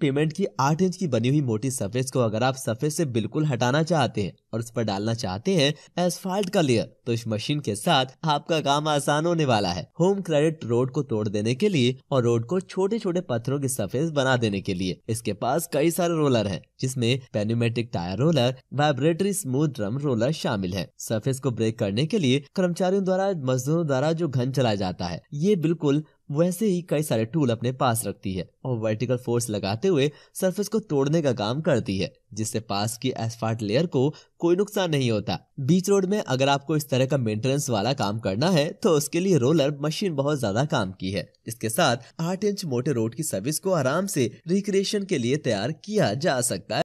payment की आठ inch की बनी हुई मोटी सरफेस को अगर आप सरफेस से बिल्कुल हटाना चाहते हैं और उस पर डालना चाहते हैं एसफाल्ट का लेयर तो इस मशीन के साथ आपका काम आसान होने वाला है होम क्रेडिट रोड को तोड़ देने के लिए और रोड को छोटे छोटे पत्थरों की सरफेस बना देने के लिए इसके पास कई सारे रोलर है जिसमे pneumatic tyre roller vibratory smooth drum roller शामिल है सरफेस को ब्रेक करने के लिए कर्मचारियों द्वारा मजदूरों द्वारा जो घन चलाया जाता है ये बिल्कुल वैसे ही कई सारे टूल अपने पास रखती है और वर्टिकल फोर्स लगाते हुए सरफेस को तोड़ने का काम करती है जिससे पास की एसफाल्ट लेयर को कोई नुकसान नहीं होता बीच रोड में अगर आपको इस तरह का मेंटेनेंस वाला काम करना है तो उसके लिए रोलर मशीन बहुत ज्यादा काम की है इसके साथ आठ इंच मोटे रोड की सर्विस को आराम से रिक्रिएशन के लिए तैयार किया जा सकता है